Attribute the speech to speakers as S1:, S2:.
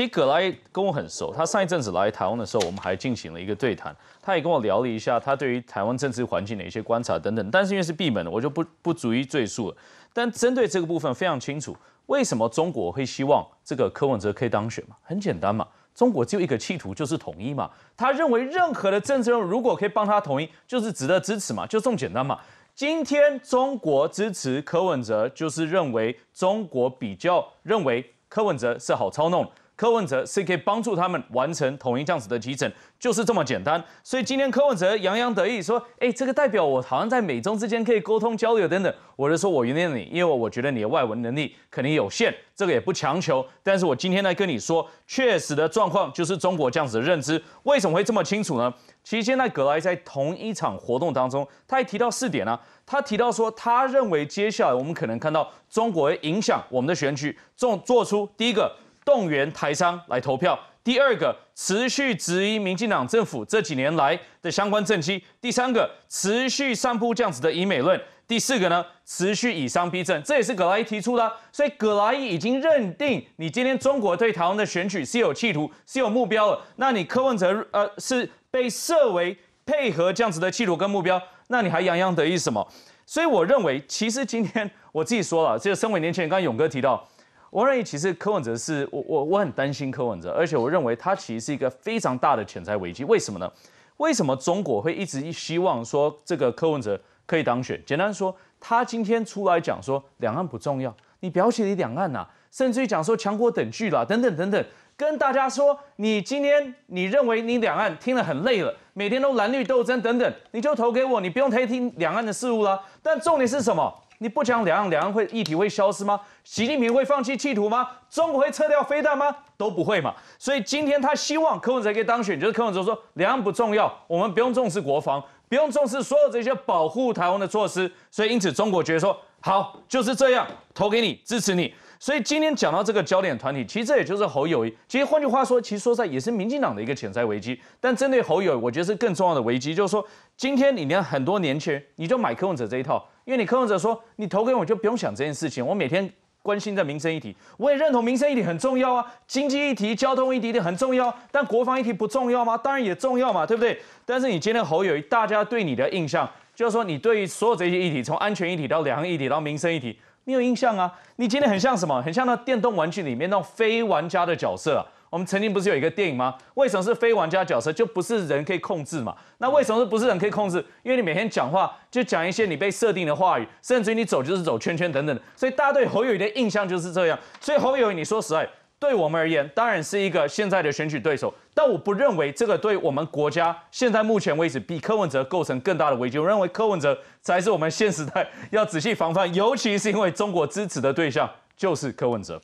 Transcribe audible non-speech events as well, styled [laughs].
S1: 其实葛莱跟我很熟，他上一阵子来台湾的时候，我们还进行了一个对谈，他也跟我聊了一下他对于台湾政治环境的一些观察等等。但是因为是闭门的，我就不不足以赘述了。但针对这个部分非常清楚，为什么中国会希望这个柯文哲可以当选嘛？很简单嘛，中国只有一个企图，就是统一嘛。他认为任何的政治人物如果可以帮他统一，就是值得支持嘛，就这么简单嘛。今天中国支持柯文哲，就是认为中国比较认为柯文哲是好操弄。柯文哲是可以帮助他们完成统一这样子的急诊，就是这么简单。所以今天柯文哲洋洋得意说：“哎，这个代表我好像在美中之间可以沟通交流等等。”我就说，我原谅你，因为我觉得你的外文能力肯定有限，这个也不强求。但是我今天来跟你说，确实的状况就是中国这样子的认知为什么会这么清楚呢？其实现在格莱在同一场活动当中，他还提到四点呢。他提到说，他认为接下来我们可能看到中国影响我们的选举，做做出第一个。动员台商来投票。第二个，持续质疑民进党政府这几年来的相关政绩。第三个，持续散布这样子的以美论。第四个呢，持续以商逼政。这也是葛莱依提出的。所以葛莱依已经认定，你今天中国对台湾的选举是有企图、是有目标了。那你柯文哲呃是被设为配合这样子的企图跟目标，那你还洋洋得意什么？所以我认为，其实今天我自己说了，这个身为年轻人，刚才勇哥提到。我认为其实柯文哲是我我我很担心柯文哲，而且我认为他其实是一个非常大的潜在危机。为什么呢？为什么中国会一直希望说这个柯文哲可以当选？简单说，他今天出来讲说两岸不重要，你表起你两岸呐，甚至于讲说强国等距啦，等等等等，跟大家说你今天你认为你两岸听了很累了，每天都蓝绿斗争等等，你就投给我，你不用再听两岸的事物了。但重点是什么？你不讲两岸，两岸会一题会消失吗？习近平会放弃地图吗？中国会撤掉飞弹吗？都不会嘛。所以今天他希望柯文哲可以当选，就是柯文哲说两岸不重要，我们不用重视国防，不用重视所有这些保护台湾的措施。所以因此中国觉得说好，就是这样投给你支持你。所以今天讲到这个焦点团体，其实这也就是侯友谊。其实换句话说，其实说在也是民进党的一个潜在危机。但针对侯友谊，我觉得是更重要的危机，就是说今天你连很多年轻人，你就买柯文哲这一套。因为你柯文哲说你投给我就不用想这件事情，我每天关心在民生议题，我也认同民生议题很重要啊，经济议题、交通议题也很重要，但国防议题不重要吗？当然也重要嘛，对不对？但是你今天侯友，大家对你的印象就是说，你对于所有这些议题，从安全议题到两岸议题到民生议题，你有印象啊？你今天很像什么？很像那电动玩具里面那种非玩家的角色。我们曾经不是有一个电影吗？为什么是非玩家角色就不是人可以控制嘛？那为什么是不是人可以控制？因为你每天讲话就讲一些你被设定的话语，甚至你走就是走圈圈等等。所以大家对侯友宜的印象就是这样。所以侯友宜，你说实在，对我们而言当然是一个现在的选举对手。但我不认为这个对我们国家现在目前为止比柯文哲构成更大的危机。我认为柯文哲才是我们现时代 [laughs] 要仔细防范，尤其是因为中国支持的对象就是柯文哲。